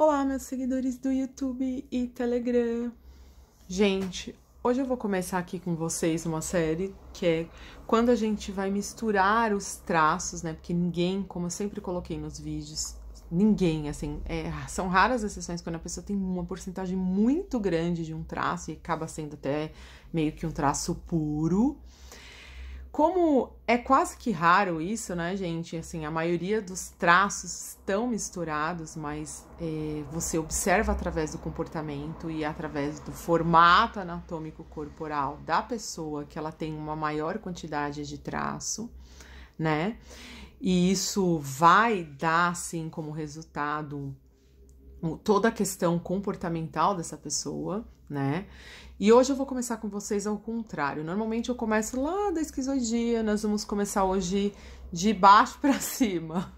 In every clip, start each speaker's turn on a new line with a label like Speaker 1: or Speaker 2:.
Speaker 1: Olá, meus seguidores do YouTube e Telegram. Gente, hoje eu vou começar aqui com vocês uma série que é quando a gente vai misturar os traços, né? Porque ninguém, como eu sempre coloquei nos vídeos, ninguém, assim, é, são raras as exceções quando a pessoa tem uma porcentagem muito grande de um traço e acaba sendo até meio que um traço puro. Como é quase que raro isso, né, gente? Assim, a maioria dos traços estão misturados, mas é, você observa através do comportamento e através do formato anatômico corporal da pessoa que ela tem uma maior quantidade de traço, né? E isso vai dar, assim, como resultado toda a questão comportamental dessa pessoa, né? E hoje eu vou começar com vocês ao contrário. Normalmente eu começo lá da esquizoidia, nós vamos começar hoje de baixo para cima.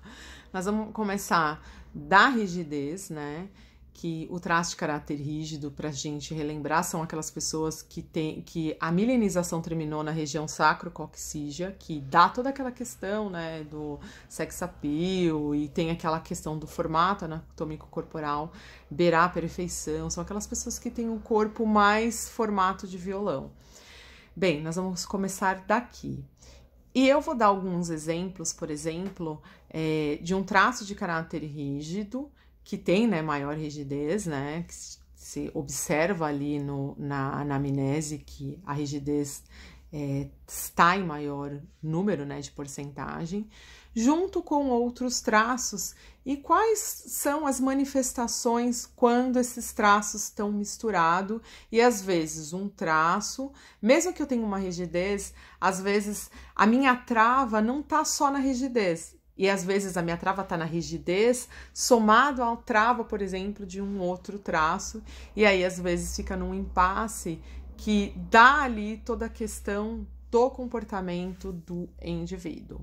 Speaker 1: Nós vamos começar da rigidez, né? que o traço de caráter rígido, para a gente relembrar, são aquelas pessoas que, tem, que a milenização terminou na região sacro-coxígea, que dá toda aquela questão né, do appeal e tem aquela questão do formato anatômico corporal, beirar a perfeição, são aquelas pessoas que têm um corpo mais formato de violão. Bem, nós vamos começar daqui. E eu vou dar alguns exemplos, por exemplo, é, de um traço de caráter rígido que tem né, maior rigidez, né, que se observa ali no, na anamnese que a rigidez é, está em maior número né, de porcentagem, junto com outros traços, e quais são as manifestações quando esses traços estão misturados, e às vezes um traço, mesmo que eu tenha uma rigidez, às vezes a minha trava não está só na rigidez, e às vezes a minha trava está na rigidez, somado ao trava, por exemplo, de um outro traço, e aí às vezes fica num impasse que dá ali toda a questão do comportamento do indivíduo.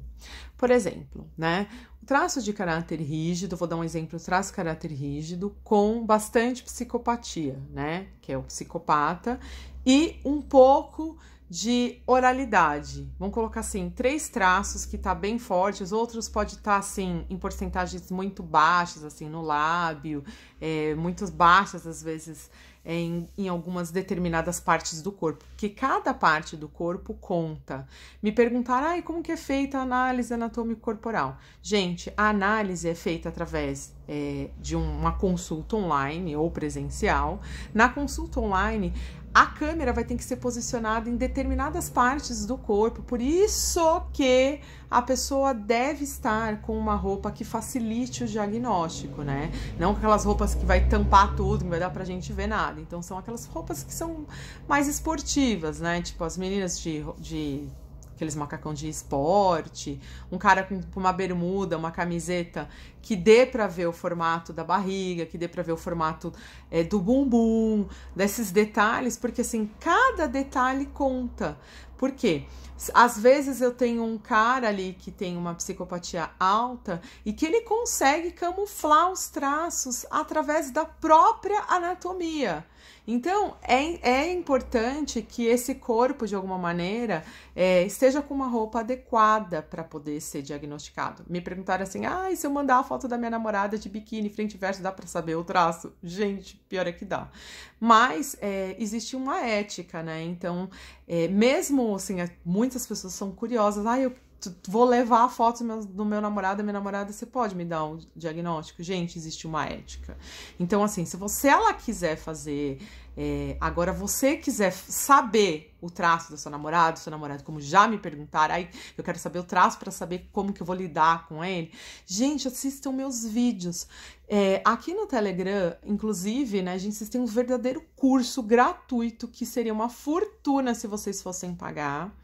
Speaker 1: Por exemplo, né? O traço de caráter rígido, vou dar um exemplo, traço de caráter rígido com bastante psicopatia, né? Que é o psicopata, e um pouco de oralidade. Vamos colocar assim, três traços que tá bem forte, os outros pode estar tá, assim em porcentagens muito baixas, assim no lábio, é, muito baixas às vezes é, em, em algumas determinadas partes do corpo, porque cada parte do corpo conta. Me perguntaram, ah e como que é feita a análise anatômico-corporal? Gente, a análise é feita através é, de uma consulta online ou presencial. Na consulta online, a câmera vai ter que ser posicionada em determinadas partes do corpo, por isso que a pessoa deve estar com uma roupa que facilite o diagnóstico, né? Não aquelas roupas que vai tampar tudo, não vai dar pra gente ver nada. Então são aquelas roupas que são mais esportivas, né? Tipo as meninas de, de aqueles macacão de esporte, um cara com uma bermuda, uma camiseta que dê para ver o formato da barriga, que dê para ver o formato é, do bumbum, desses detalhes, porque assim, cada detalhe conta. Por quê? Às vezes eu tenho um cara ali que tem uma psicopatia alta e que ele consegue camuflar os traços através da própria anatomia. Então, é, é importante que esse corpo, de alguma maneira, é, esteja com uma roupa adequada para poder ser diagnosticado. Me perguntaram assim: ah, e se eu mandar a foto da minha namorada de biquíni, frente e verso, dá para saber o traço? Gente, pior é que dá. Mas é, existe uma ética, né? Então, é, mesmo assim, é, muitas pessoas são curiosas: ah, eu vou levar a foto do meu namorado, minha namorada, você pode me dar um diagnóstico? Gente, existe uma ética. Então, assim, se você ela quiser fazer, é, agora você quiser saber o traço do seu namorado, do seu namorado, como já me perguntaram, aí eu quero saber o traço para saber como que eu vou lidar com ele. Gente, assistam meus vídeos. É, aqui no Telegram, inclusive, né, a gente tem um verdadeiro curso gratuito que seria uma fortuna se vocês fossem pagar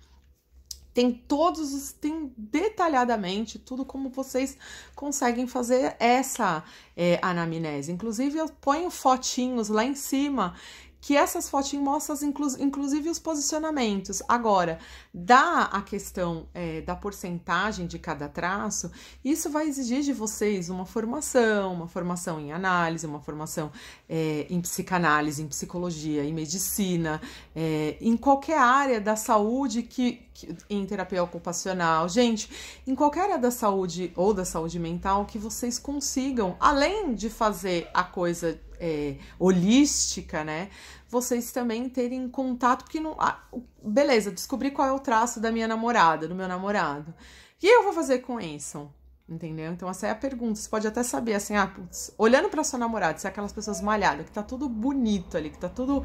Speaker 1: tem todos, tem detalhadamente tudo como vocês conseguem fazer essa é, anamnese. Inclusive, eu ponho fotinhos lá em cima que essas fotos mostram inclu inclusive os posicionamentos. Agora, dá a questão é, da porcentagem de cada traço, isso vai exigir de vocês uma formação, uma formação em análise, uma formação é, em psicanálise, em psicologia, em medicina, é, em qualquer área da saúde que, que, em terapia ocupacional, gente, em qualquer área da saúde ou da saúde mental que vocês consigam, além de fazer a coisa é, holística, né? Vocês também terem contato, porque não. Ah, beleza, descobri qual é o traço da minha namorada, do meu namorado. O que eu vou fazer com isso? Entendeu? Então, essa é a pergunta. Você pode até saber, assim, ah, putz, olhando para sua namorada, se é aquelas pessoas malhadas, que tá tudo bonito ali, que tá tudo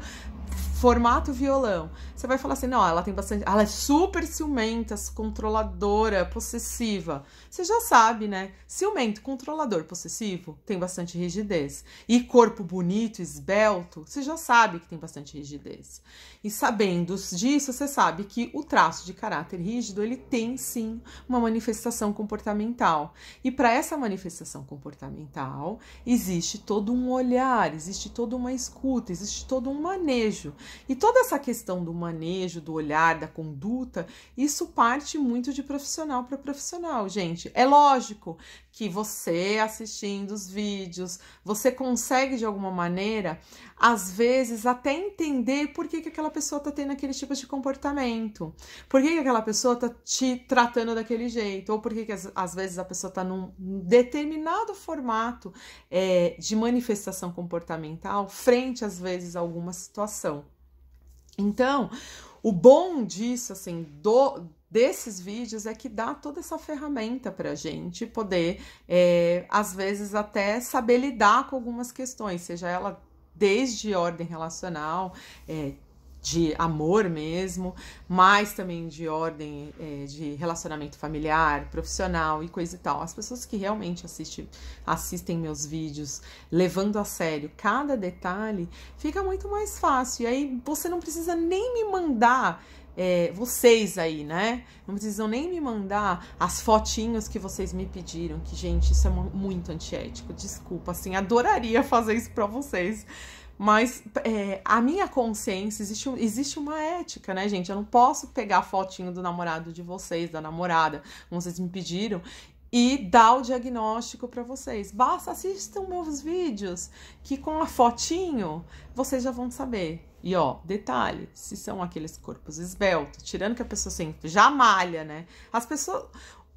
Speaker 1: Formato violão. Você vai falar assim: não, ela tem bastante. Ela é super ciumenta, controladora, possessiva. Você já sabe, né? Ciumento, controlador, possessivo, tem bastante rigidez. E corpo bonito, esbelto, você já sabe que tem bastante rigidez. E sabendo disso, você sabe que o traço de caráter rígido, ele tem sim uma manifestação comportamental. E para essa manifestação comportamental, existe todo um olhar, existe toda uma escuta, existe todo um manejo. E toda essa questão do manejo, do olhar, da conduta, isso parte muito de profissional para profissional, gente. É lógico que você assistindo os vídeos, você consegue de alguma maneira, às vezes, até entender por que, que aquela pessoa está tendo aquele tipo de comportamento, por que, que aquela pessoa está te tratando daquele jeito, ou por que, que às vezes a pessoa está num determinado formato é, de manifestação comportamental frente às vezes a alguma situação. Então, o bom disso, assim, do, desses vídeos é que dá toda essa ferramenta para a gente poder, é, às vezes, até saber lidar com algumas questões, seja ela desde ordem relacional, é, de amor mesmo, mas também de ordem é, de relacionamento familiar, profissional e coisa e tal. As pessoas que realmente assistem, assistem meus vídeos, levando a sério cada detalhe, fica muito mais fácil. E aí você não precisa nem me mandar é, vocês aí, né? Não precisam nem me mandar as fotinhos que vocês me pediram, que, gente, isso é muito antiético. Desculpa, assim, adoraria fazer isso pra vocês. Mas é, a minha consciência, existe, existe uma ética, né, gente? Eu não posso pegar a fotinho do namorado de vocês, da namorada, como vocês me pediram, e dar o diagnóstico para vocês. Basta assistam meus vídeos, que com a fotinho vocês já vão saber. E ó, detalhe, se são aqueles corpos esbeltos, tirando que a pessoa assim, já malha, né? As pessoas.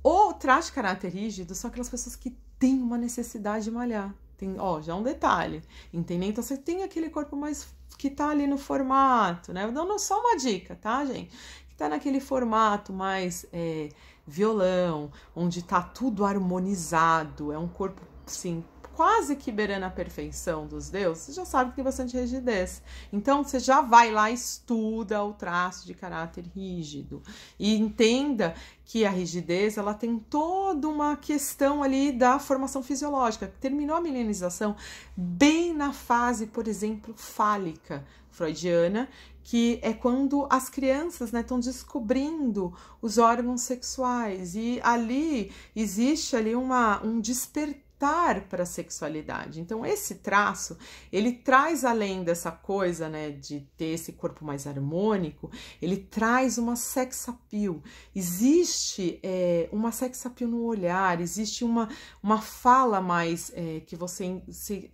Speaker 1: O traje caráter rígido são aquelas pessoas que têm uma necessidade de malhar. Tem, ó, já um detalhe, entendeu? Então você tem aquele corpo mais que tá ali no formato, né? Dando só uma dica, tá, gente? Que tá naquele formato mais é, violão, onde tá tudo harmonizado, é um corpo, assim, quase que beirando a perfeição dos deuses, você já sabe que tem bastante rigidez. Então, você já vai lá, estuda o traço de caráter rígido e entenda que a rigidez ela tem toda uma questão ali da formação fisiológica. Terminou a milenização bem na fase, por exemplo, fálica freudiana, que é quando as crianças estão né, descobrindo os órgãos sexuais e ali existe ali uma, um despertar voltar para a sexualidade. Então esse traço, ele traz além dessa coisa, né, de ter esse corpo mais harmônico, ele traz uma sex appeal. Existe é, uma sex appeal no olhar, existe uma, uma fala mais é, que você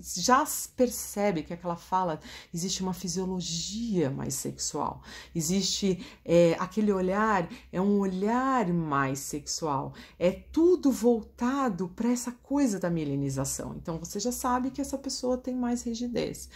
Speaker 1: já percebe que aquela fala existe uma fisiologia mais sexual, existe é, aquele olhar é um olhar mais sexual, é tudo voltado para essa coisa da mielinização. Então você já sabe que essa pessoa tem mais rigidez.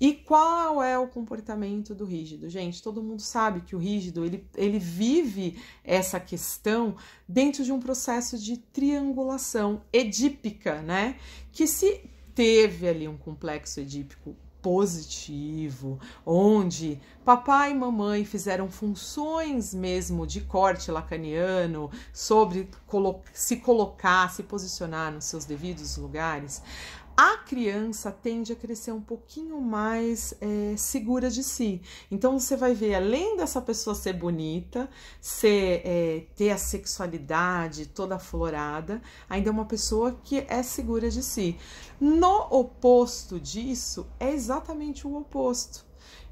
Speaker 1: E qual é o comportamento do rígido? Gente, todo mundo sabe que o rígido ele, ele vive essa questão dentro de um processo de triangulação edípica, né? Que se teve ali um complexo edípico positivo, onde papai e mamãe fizeram funções mesmo de corte lacaniano sobre colo se colocar, se posicionar nos seus devidos lugares, a criança tende a crescer um pouquinho mais é, segura de si. Então você vai ver, além dessa pessoa ser bonita, ser, é, ter a sexualidade toda aflorada, ainda é uma pessoa que é segura de si. No oposto disso, é exatamente o oposto.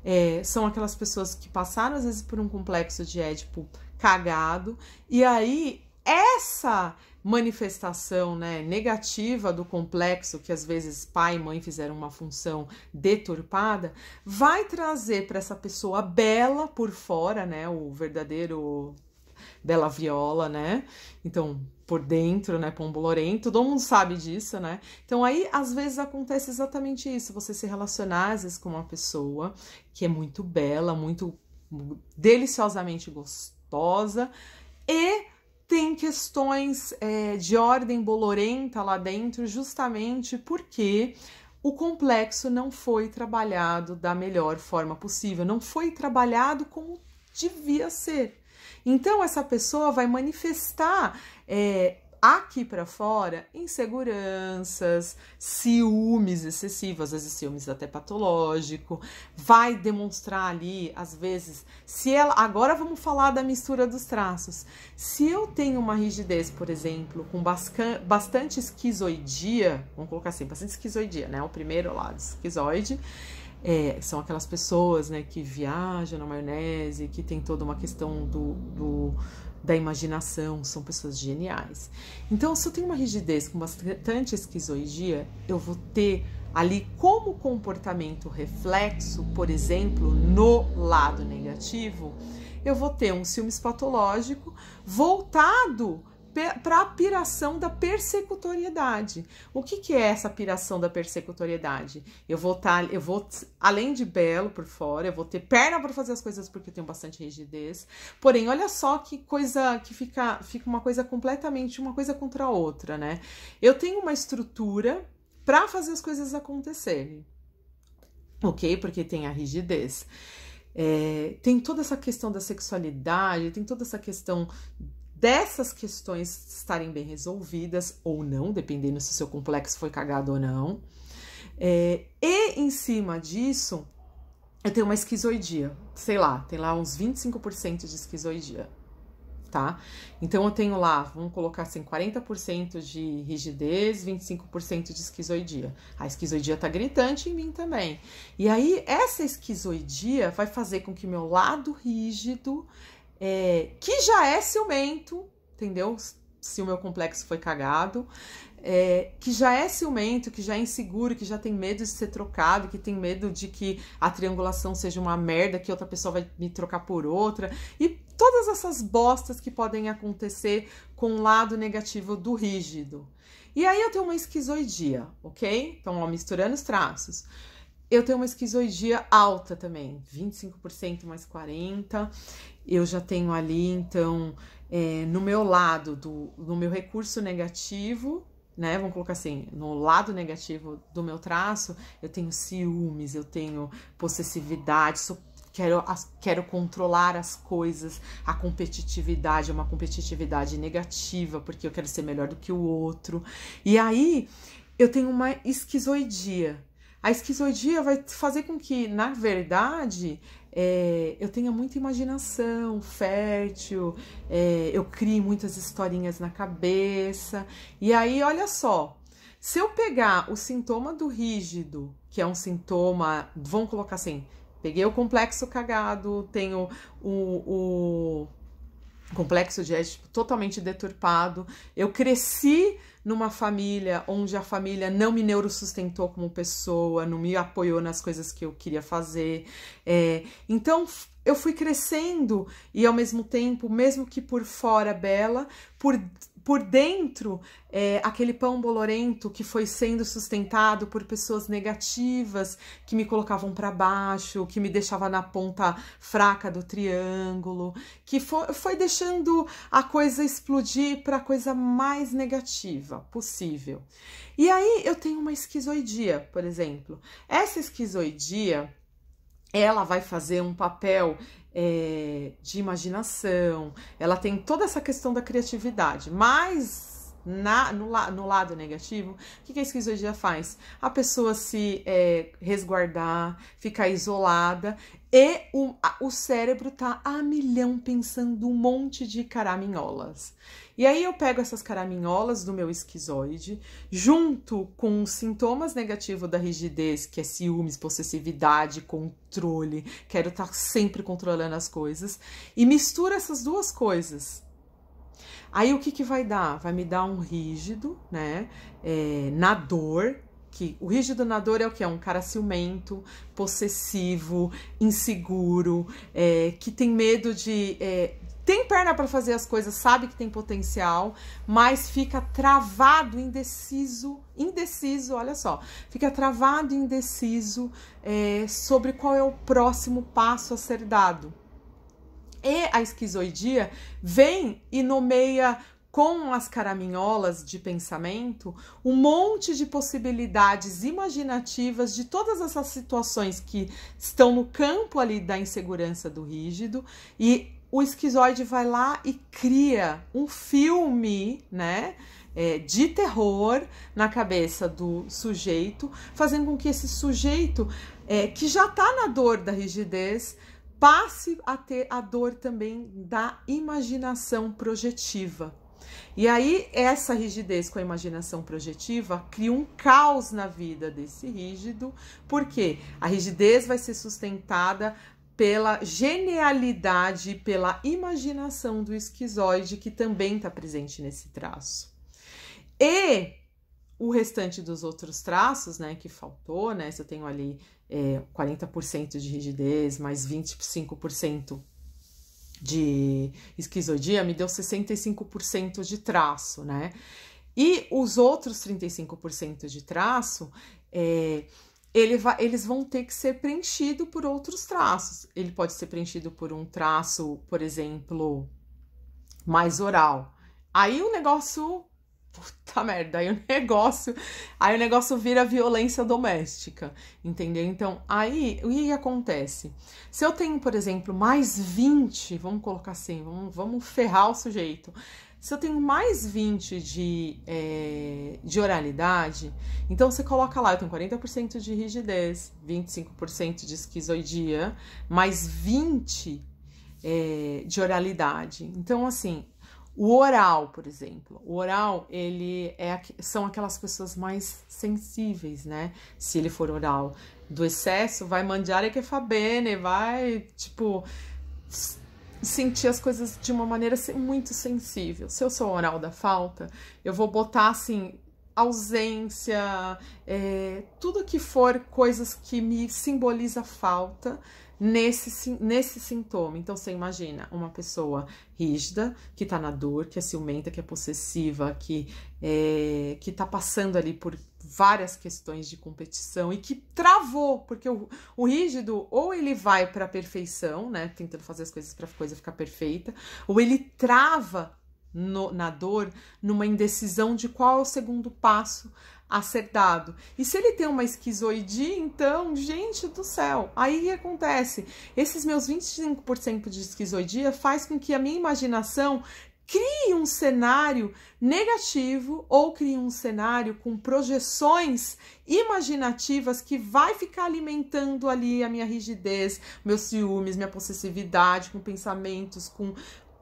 Speaker 1: É, são aquelas pessoas que passaram, às vezes, por um complexo de Édipo cagado, e aí essa manifestação né, negativa do complexo, que às vezes pai e mãe fizeram uma função deturpada, vai trazer para essa pessoa bela por fora, né, o verdadeiro bela viola, né? Então, por dentro, né? Pombo Lorento, todo mundo sabe disso, né? Então aí às vezes acontece exatamente isso, você se relacionar às vezes com uma pessoa que é muito bela, muito deliciosamente gostosa e tem questões é, de ordem bolorenta lá dentro, justamente porque o complexo não foi trabalhado da melhor forma possível, não foi trabalhado como devia ser. Então, essa pessoa vai manifestar é, Aqui para fora, inseguranças, ciúmes excessivos, às vezes ciúmes até patológico, vai demonstrar ali, às vezes, se ela. Agora vamos falar da mistura dos traços. Se eu tenho uma rigidez, por exemplo, com bastante esquizoidia, vamos colocar assim, bastante esquizoidia, né? O primeiro lado, esquizoide. É, são aquelas pessoas né, que viajam na maionese, que tem toda uma questão do, do da imaginação, são pessoas geniais. Então, se eu tenho uma rigidez com bastante esquizoidia, eu vou ter ali como comportamento reflexo, por exemplo, no lado negativo, eu vou ter um ciúmes patológico voltado para a piração da persecutoriedade. O que, que, é essa piração da persecutoriedade? Eu vou estar, tá, eu vou, além de belo por fora, eu vou ter perna para fazer as coisas porque eu tenho bastante rigidez. Porém, olha só que coisa que fica, fica uma coisa completamente uma coisa contra a outra, né? Eu tenho uma estrutura para fazer as coisas acontecerem, ok? Porque tem a rigidez. É, tem toda essa questão da sexualidade, tem toda essa questão dessas questões estarem bem resolvidas ou não, dependendo se o seu complexo foi cagado ou não. É, e em cima disso, eu tenho uma esquizoidia, sei lá, tem lá uns 25% de esquizoidia, tá? Então eu tenho lá, vamos colocar assim, 40% de rigidez, 25% de esquizoidia. A esquizoidia tá gritante em mim também. E aí essa esquizoidia vai fazer com que meu lado rígido é, que já é ciumento, entendeu? Se o meu complexo foi cagado, é, que já é ciumento, que já é inseguro, que já tem medo de ser trocado, que tem medo de que a triangulação seja uma merda, que outra pessoa vai me trocar por outra, e todas essas bostas que podem acontecer com o lado negativo do rígido. E aí eu tenho uma esquizoidia, ok? Então, ó, misturando os traços. Eu tenho uma esquizoidia alta também, 25% mais 40% eu já tenho ali, então, é, no meu lado, do, no meu recurso negativo, né? Vamos colocar assim, no lado negativo do meu traço, eu tenho ciúmes, eu tenho possessividade, sou, quero, as, quero controlar as coisas, a competitividade é uma competitividade negativa, porque eu quero ser melhor do que o outro. E aí eu tenho uma esquizoidia. A esquizoidia vai fazer com que, na verdade, é, eu tenha muita imaginação fértil, é, eu crie muitas historinhas na cabeça. E aí, olha só, se eu pegar o sintoma do rígido, que é um sintoma, vamos colocar assim, peguei o complexo cagado, tenho o, o complexo de totalmente deturpado, eu cresci numa família onde a família não me neurosustentou como pessoa, não me apoiou nas coisas que eu queria fazer. É, então eu fui crescendo e ao mesmo tempo, mesmo que por fora bela, por por dentro, é, aquele pão bolorento que foi sendo sustentado por pessoas negativas que me colocavam para baixo, que me deixava na ponta fraca do triângulo, que foi, foi deixando a coisa explodir para a coisa mais negativa possível. E aí eu tenho uma esquizoidia, por exemplo. Essa esquizoidia ela vai fazer um papel é, de imaginação, ela tem toda essa questão da criatividade, mas na, no, no lado negativo, o que, que a esquizoidia faz? A pessoa se é, resguardar, ficar isolada e o, o cérebro tá a milhão pensando um monte de caraminholas. E aí eu pego essas caraminholas do meu esquizoide, junto com os sintomas negativos da rigidez, que é ciúmes, possessividade, controle, quero estar tá sempre controlando as coisas, e misturo essas duas coisas. Aí o que, que vai dar? Vai me dar um rígido, né? É, na dor, que o rígido nadador é o que? É um cara ciumento, possessivo, inseguro, é, que tem medo de. É, tem perna para fazer as coisas, sabe que tem potencial, mas fica travado, indeciso, indeciso, olha só, fica travado, indeciso é, sobre qual é o próximo passo a ser dado. E a esquizoidia vem e nomeia com as caraminholas de pensamento, um monte de possibilidades imaginativas de todas essas situações que estão no campo ali da insegurança do rígido e o esquizoide vai lá e cria um filme, né? É, de terror na cabeça do sujeito, fazendo com que esse sujeito, é, que já está na dor da rigidez, passe a ter a dor também da imaginação projetiva. E aí, essa rigidez com a imaginação projetiva cria um caos na vida desse rígido, porque a rigidez vai ser sustentada pela genialidade, pela imaginação do esquizoide, que também está presente nesse traço. E o restante dos outros traços, né, que faltou, né, se eu tenho ali é, 40% de rigidez, mais 25% de esquizodia me deu 65% de traço, né? E os outros 35% de traço, é, ele vai, eles vão ter que ser preenchidos por outros traços. Ele pode ser preenchido por um traço, por exemplo, mais oral. Aí o negócio puta merda, aí o negócio, aí o negócio vira violência doméstica, entendeu? Então, aí o que, acontece? Se eu tenho, por exemplo, mais 20, vamos colocar assim, vamos, vamos ferrar o sujeito. Se eu tenho mais 20 de, é, de oralidade, então você coloca lá, eu tenho 40% de rigidez, 25% de esquizoidia, mais 20 é, eh, de oralidade. Então, assim, o oral, por exemplo, o oral ele é são aquelas pessoas mais sensíveis, né? Se ele for oral do excesso, vai mandiar que fa né? vai tipo sentir as coisas de uma maneira muito sensível. Se eu sou oral da falta, eu vou botar assim ausência, é, tudo que for coisas que me simboliza falta nesse, nesse sintoma. Então, você imagina uma pessoa rígida, que tá na dor, que é ciumenta, que é possessiva, que, é, que tá passando ali por várias questões de competição e que travou, porque o, o rígido ou ele vai para a perfeição, né, tentando fazer as coisas para a coisa ficar perfeita, ou ele trava no, na dor, numa indecisão de qual é o segundo passo a ser dado. E se ele tem uma esquizoidia, então, gente do céu, aí que acontece? Esses meus 25% de esquizoidia faz com que a minha imaginação crie um cenário negativo ou crie um cenário com projeções imaginativas que vai ficar alimentando ali a minha rigidez, meus ciúmes, minha possessividade, com pensamentos, com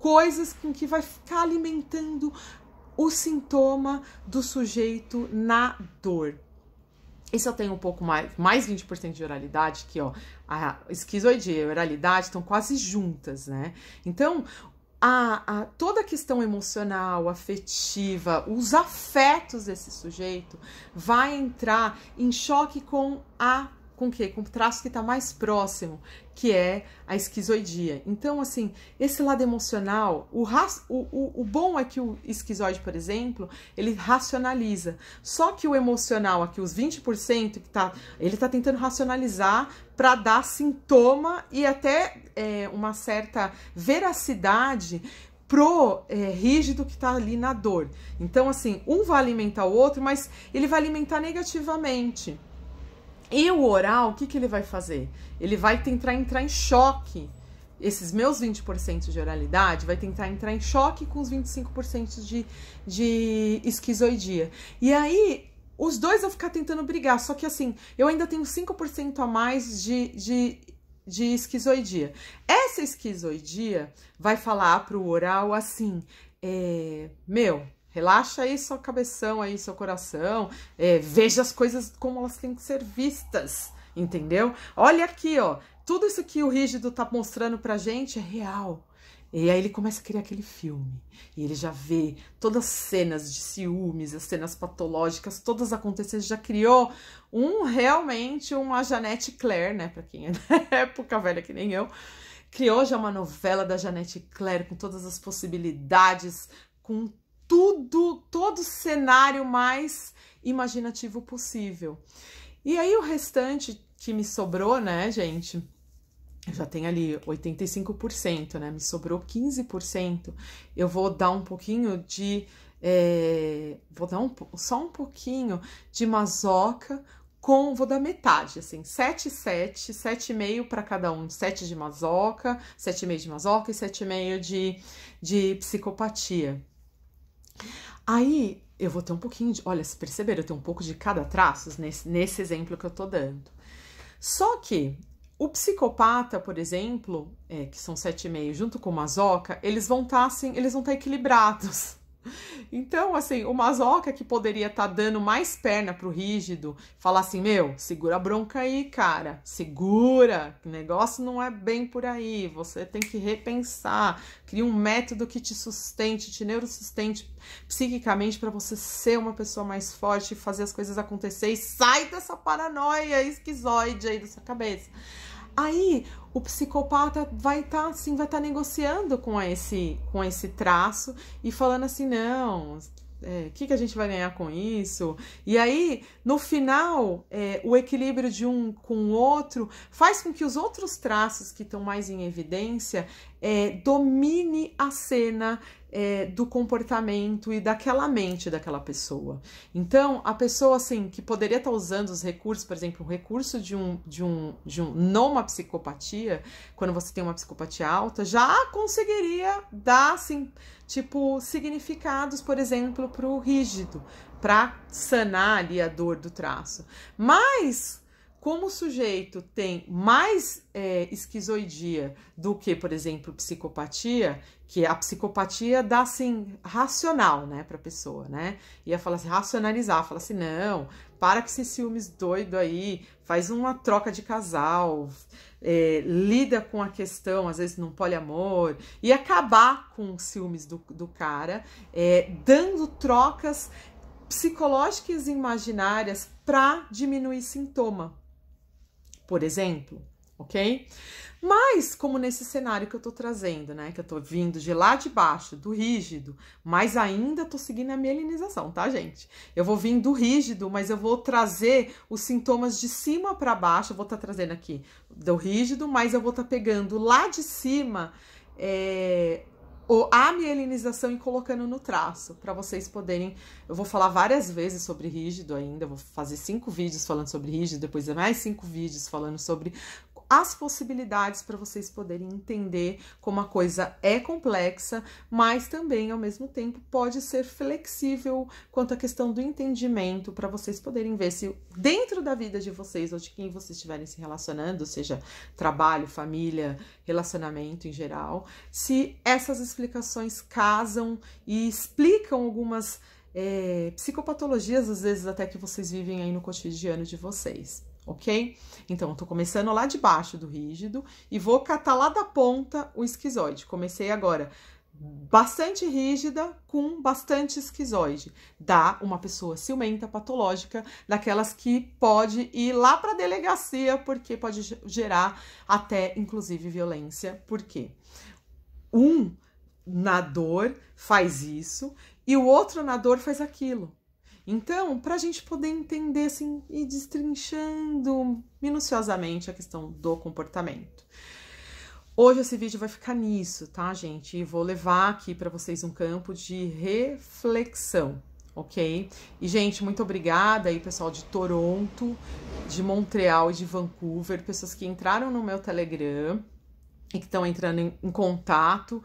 Speaker 1: coisas com que vai ficar alimentando o sintoma do sujeito na dor. isso eu tenho um pouco mais, mais 20% de oralidade, que ó, a esquizoidia e a oralidade estão quase juntas, né? Então, a, a, toda a questão emocional, afetiva, os afetos desse sujeito vai entrar em choque com a com que com o traço que está mais próximo, que é a esquizoidia. Então, assim, esse lado emocional, o, o, o, o bom é que o esquizoide, por exemplo, ele racionaliza. Só que o emocional, aqui os 20% que tá, ele está tentando racionalizar para dar sintoma e até é, uma certa veracidade pro é, rígido que tá ali na dor. Então, assim, um vai alimentar o outro, mas ele vai alimentar negativamente. E o oral, o que, que ele vai fazer? Ele vai tentar entrar em choque. Esses meus 20% de oralidade vai tentar entrar em choque com os 25% de, de esquizoidia. E aí, os dois vão ficar tentando brigar, só que assim, eu ainda tenho 5% a mais de, de, de esquizoidia. Essa esquizoidia vai falar pro oral assim: é, meu, Relaxa aí sua cabeção aí, seu coração. É, veja as coisas como elas têm que ser vistas, entendeu? Olha aqui, ó. Tudo isso que o rígido tá mostrando pra gente é real. E aí ele começa a criar aquele filme. E ele já vê todas as cenas de ciúmes, as cenas patológicas, todas acontecendo. Já criou um realmente uma Janete Claire, né? Pra quem é da época velha que nem eu. Criou já uma novela da Janete Claire com todas as possibilidades, com tudo, todo cenário mais imaginativo possível. E aí o restante que me sobrou, né, gente? já tem ali 85%, né? Me sobrou 15%. Eu vou dar um pouquinho de. É, vou dar um, só um pouquinho de mazoca com. Vou dar metade, assim, 7, 7, 7,5 para cada um. 7 de mazoca, 7,5 de mazoca e 7,5 de, de psicopatia. Aí eu vou ter um pouquinho de. Olha, se perceberam, eu tenho um pouco de cada traço nesse, nesse exemplo que eu tô dando. Só que o psicopata, por exemplo, é, que são sete e meio, junto com o masoca, eles vão estar tá, assim, eles vão estar tá equilibrados. Então, assim, o Mazoca que poderia estar tá dando mais perna pro rígido, falar assim: meu, segura a bronca aí, cara, segura, o negócio não é bem por aí, você tem que repensar, cria um método que te sustente, te neurosustente psiquicamente para você ser uma pessoa mais forte, fazer as coisas acontecer e sai dessa paranoia esquizoide aí dessa cabeça. Aí o psicopata vai estar tá, assim, vai estar tá negociando com esse com esse traço e falando assim, não, o é, que, que a gente vai ganhar com isso? E aí, no final, é, o equilíbrio de um com o outro faz com que os outros traços que estão mais em evidência é, domine a cena, é, do comportamento e daquela mente daquela pessoa. Então, a pessoa assim que poderia estar usando os recursos, por exemplo, o um recurso de um de um de um numa psicopatia, quando você tem uma psicopatia alta, já conseguiria dar assim, tipo significados, por exemplo, para o rígido, para sanar ali a dor do traço. Mas como o sujeito tem mais é, esquizoidia do que, por exemplo, psicopatia, que a psicopatia dá assim, racional, né, para a pessoa, né? Ia falar assim, racionalizar, fala assim, não, para com esses ciúmes doido aí, faz uma troca de casal, é, lida com a questão, às vezes, num poliamor, e acabar com os ciúmes do, do cara, é, dando trocas psicológicas e imaginárias para diminuir sintoma, por exemplo, ok? Mas, como nesse cenário que eu tô trazendo, né? Que eu tô vindo de lá de baixo, do rígido, mas ainda tô seguindo a mielinização, tá, gente? Eu vou vir do rígido, mas eu vou trazer os sintomas de cima para baixo. Eu vou estar tá trazendo aqui do rígido, mas eu vou estar tá pegando lá de cima é, a mielinização e colocando no traço, para vocês poderem. Eu vou falar várias vezes sobre rígido ainda, vou fazer cinco vídeos falando sobre rígido, depois é mais cinco vídeos falando sobre as possibilidades para vocês poderem entender como a coisa é complexa, mas também ao mesmo tempo pode ser flexível quanto à questão do entendimento para vocês poderem ver se dentro da vida de vocês ou de quem vocês estiverem se relacionando, seja trabalho, família, relacionamento em geral, se essas explicações casam e explicam algumas é, psicopatologias, às vezes, até que vocês vivem aí no cotidiano de vocês ok? Então, eu tô começando lá de baixo do rígido e vou catar lá da ponta o esquizoide. Comecei agora bastante rígida com bastante esquizoide. Dá uma pessoa ciumenta, patológica, daquelas que pode ir lá para delegacia, porque pode gerar até, inclusive, violência. Por quê? Um dor faz isso e o outro dor faz aquilo. Então, para a gente poder entender assim e destrinchando minuciosamente a questão do comportamento. Hoje esse vídeo vai ficar nisso, tá, gente? E vou levar aqui para vocês um campo de reflexão, ok? E, gente, muito obrigada aí, pessoal de Toronto, de Montreal e de Vancouver, pessoas que entraram no meu Telegram e que estão entrando em, em contato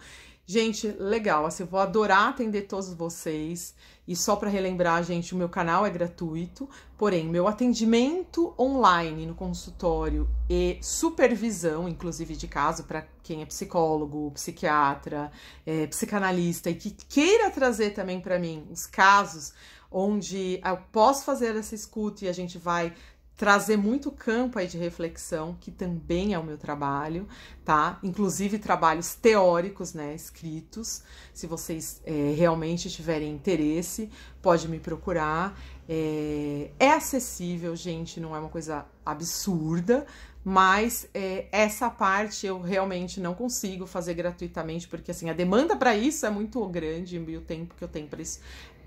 Speaker 1: Gente, legal, assim, eu vou adorar atender todos vocês. E só para relembrar, gente, o meu canal é gratuito, porém, meu atendimento online no consultório e supervisão, inclusive de caso, para quem é psicólogo, psiquiatra, é, psicanalista e que queira trazer também para mim os casos onde eu posso fazer essa escuta e a gente vai trazer muito campo aí de reflexão, que também é o meu trabalho, tá? Inclusive trabalhos teóricos, né, escritos. Se vocês é, realmente tiverem interesse, pode me procurar. É, é, acessível, gente, não é uma coisa absurda, mas é, essa parte eu realmente não consigo fazer gratuitamente, porque assim a demanda para isso é muito grande e o tempo que eu tenho para isso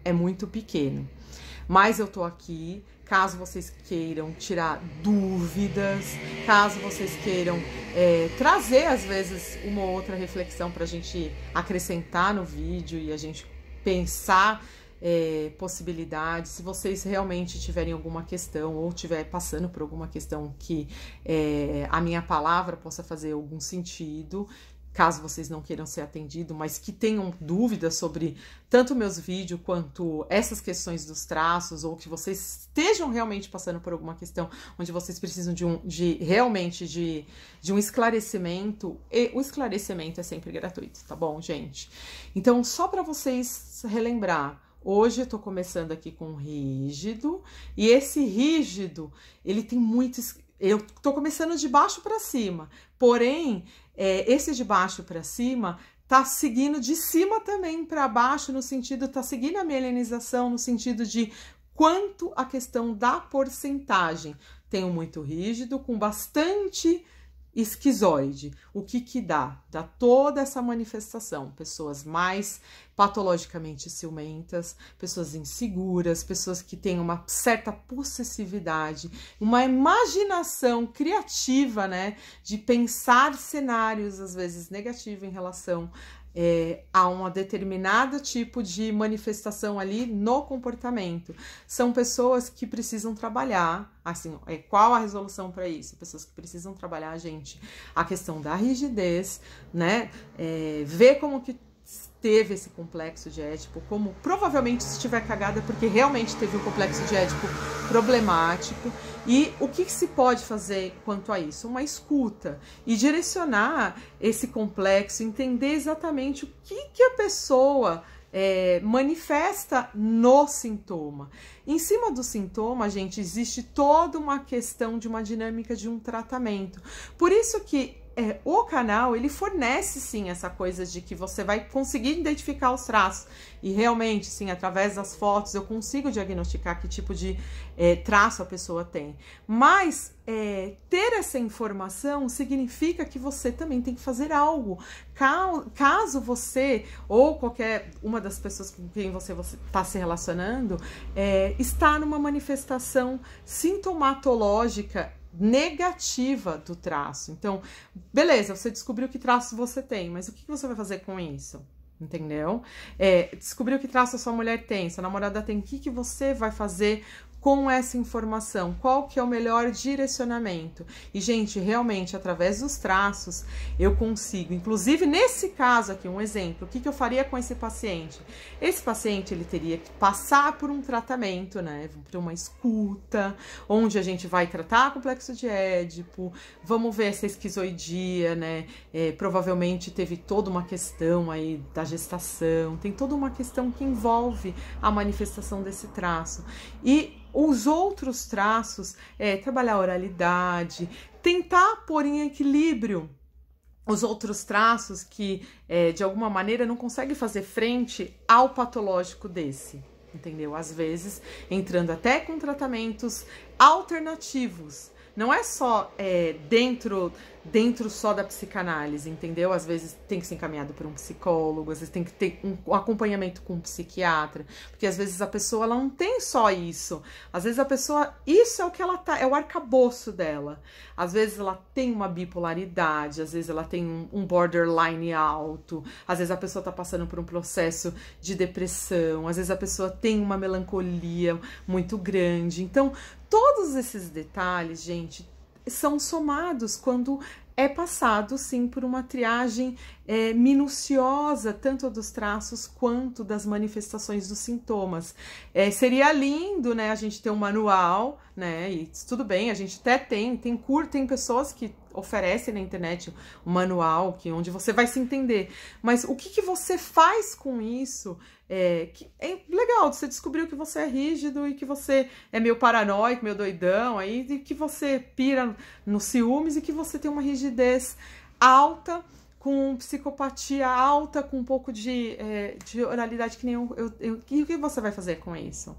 Speaker 1: é muito pequeno. Mas eu tô aqui, caso vocês queiram tirar dúvidas, caso vocês queiram é, trazer, às vezes, uma outra reflexão para a gente acrescentar no vídeo e a gente pensar é, possibilidades. Se vocês realmente tiverem alguma questão ou tiver passando por alguma questão que é, a minha palavra possa fazer algum sentido, caso vocês não queiram ser atendido, mas que tenham dúvidas sobre tanto meus vídeos quanto essas questões dos traços, ou que vocês estejam realmente passando por alguma questão onde vocês precisam de um de realmente de, de um esclarecimento, e o esclarecimento é sempre gratuito, tá bom, gente? Então, só para vocês relembrar, Hoje eu tô começando aqui com rígido, e esse rígido, ele tem muitos eu tô começando de baixo para cima. Porém, é, esse de baixo para cima tá seguindo de cima também para baixo, no sentido, tá seguindo a melanização, no sentido de quanto a questão da porcentagem. tenho muito rígido, com bastante esquizoide. O que que dá? Dá toda essa manifestação. Pessoas mais patologicamente ciumentas, pessoas inseguras, pessoas que têm uma certa possessividade, uma imaginação criativa, né, de pensar cenários às vezes negativos em relação é, a um determinado tipo de manifestação ali no comportamento. São pessoas que precisam trabalhar, assim, é, qual a resolução para isso? Pessoas que precisam trabalhar, gente, a questão da rigidez, né? É, ver como que teve esse complexo de étipo, como provavelmente se tiver cagada, porque realmente teve um complexo de étipo problemático. E o que, se pode fazer quanto a isso? Uma escuta e direcionar esse complexo, entender exatamente o que, que a pessoa é, manifesta no sintoma. Em cima do sintoma, gente, existe toda uma questão de uma dinâmica de um tratamento. Por isso que é, o canal ele fornece sim essa coisa de que você vai conseguir identificar os traços e realmente sim através das fotos eu consigo diagnosticar que tipo de é, traço a pessoa tem mas é, ter essa informação significa que você também tem que fazer algo caso você ou qualquer uma das pessoas com quem você está se relacionando é, está numa manifestação sintomatológica negativa do traço. Então, beleza, você descobriu que traço você tem, mas o que você vai fazer com isso? Entendeu? É, descobriu que traço a sua mulher tem, sua namorada tem, o que, que você vai fazer com essa informação, qual que é o melhor direcionamento. E gente, realmente através dos traços eu consigo, inclusive nesse caso aqui, um exemplo, o que, que eu faria com esse paciente? Esse paciente ele teria que passar por um tratamento, né, por uma escuta, onde a gente vai tratar complexo de Édipo, vamos ver essa esquizoidia, né, é, provavelmente teve toda uma questão aí da gestação, tem toda uma questão que envolve a manifestação desse traço. E os outros traços, é, trabalhar a oralidade, tentar pôr em equilíbrio os outros traços que, é, de alguma maneira, não consegue fazer frente ao patológico desse. Entendeu? Às vezes, entrando até com tratamentos alternativos. Não é só é, dentro dentro só da psicanálise, entendeu? Às vezes tem que ser encaminhado por um psicólogo, às vezes tem que ter um acompanhamento com um psiquiatra, porque às vezes a pessoa ela não tem só isso. Às vezes a pessoa, isso é o que ela tá, é o arcabouço dela. Às vezes ela tem uma bipolaridade, às vezes ela tem um, borderline alto, às vezes a pessoa tá passando por um processo de depressão, às vezes a pessoa tem uma melancolia muito grande. Então, todos esses detalhes, gente, são somados quando é passado sim por uma triagem é, minuciosa, tanto dos traços quanto das manifestações dos sintomas. É, seria lindo, né, a gente ter um manual, né, e tudo bem, a gente até tem, tem cur, tem pessoas que oferece na internet um manual que onde você vai se entender. Mas o que, que você faz com isso? É, que é legal, você descobriu que você é rígido e que você é meio paranoico, meio doidão, aí, e que você pira nos ciúmes e que você tem uma rigidez alta com psicopatia alta, com um pouco de, é, de oralidade que nenhum. Eu, eu, e o que você vai fazer com isso?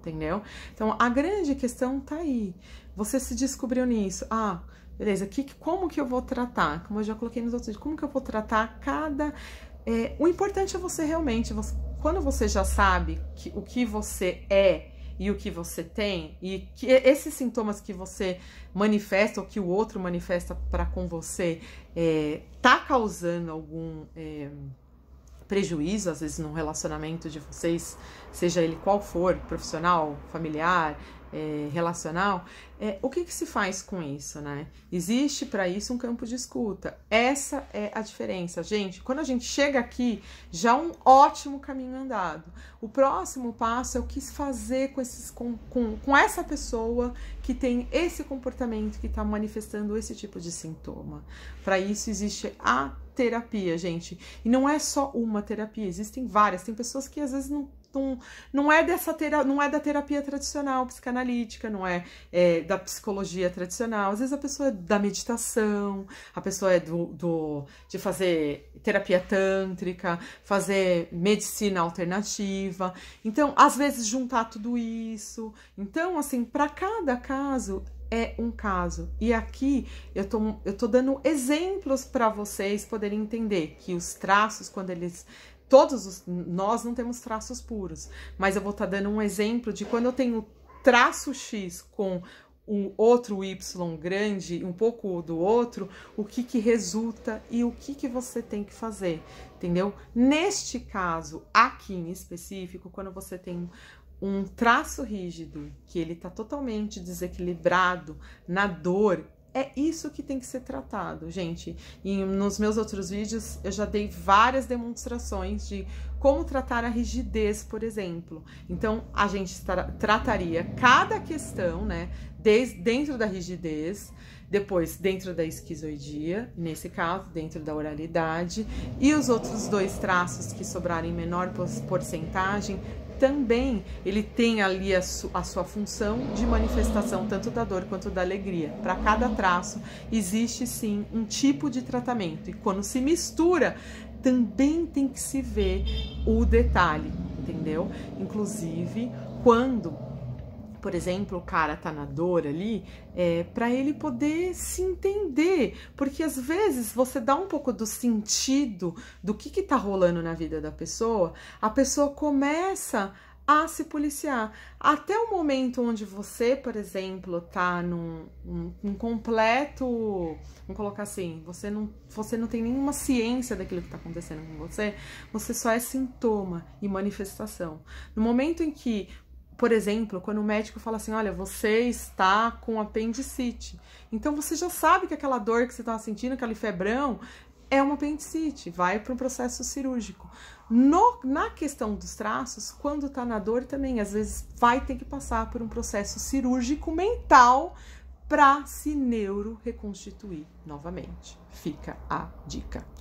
Speaker 1: Entendeu? Então a grande questão tá aí. Você se descobriu nisso. Ah, Beleza, que, como que eu vou tratar? Como eu já coloquei nos outros como que eu vou tratar cada. É, o importante é você realmente, você, quando você já sabe que, o que você é e o que você tem, e que esses sintomas que você manifesta ou que o outro manifesta para com você é, tá causando algum. É, prejuízo, às vezes, no relacionamento de vocês, seja ele qual for, profissional, familiar, é, relacional, é, o que, que, se faz com isso, né? Existe para isso um campo de escuta. Essa é a diferença, gente. Quando a gente chega aqui, já um ótimo caminho andado. O próximo passo é o que fazer com, esses, com, com, com essa pessoa que tem esse comportamento, que está manifestando esse tipo de sintoma. Para isso existe a terapia, gente. E não é só uma terapia, existem várias. Tem pessoas que às vezes não não, não é dessa tera, não é da terapia tradicional psicanalítica, não é, é, da psicologia tradicional. Às vezes a pessoa é da meditação, a pessoa é do, do de fazer terapia tântrica, fazer medicina alternativa. Então, às vezes juntar tudo isso. Então, assim, para cada caso é um caso. E aqui eu tô, eu tô dando exemplos para vocês poderem entender que os traços, quando eles todos os, nós não temos traços puros, mas eu vou estar tá dando um exemplo de quando eu tenho traço X com um outro Y grande, um pouco do outro, o que que resulta e o que que você tem que fazer, entendeu? Neste caso, aqui em específico, quando você tem um traço rígido, que ele está totalmente desequilibrado na dor, é isso que tem que ser tratado, gente. E nos meus outros vídeos eu já dei várias demonstrações de como tratar a rigidez, por exemplo. Então, a gente tra trataria cada questão, né, desde dentro da rigidez, depois dentro da esquizoidia, nesse caso, dentro da oralidade, e os outros dois traços que sobrarem menor porcentagem também ele tem ali a, su a sua função de manifestação tanto da dor quanto da alegria. Para cada traço existe sim um tipo de tratamento e quando se mistura também tem que se ver o detalhe, entendeu? Inclusive quando por exemplo, o cara tá na dor ali, é, para ele poder se entender, porque às vezes você dá um pouco do sentido do que que tá rolando na vida da pessoa, a pessoa começa a se policiar. Até o momento onde você, por exemplo, tá num um, um completo. Vamos colocar assim, você não, você não tem nenhuma ciência daquilo que tá acontecendo com você, você só é sintoma e manifestação. No momento em que por exemplo, quando o médico fala assim: olha, você está com apendicite. Então você já sabe que aquela dor que você está sentindo, aquele febrão, é uma apendicite, vai para um processo cirúrgico. No, na questão dos traços, quando está na dor também, às vezes vai ter que passar por um processo cirúrgico mental para se neuro reconstituir novamente. Fica a dica.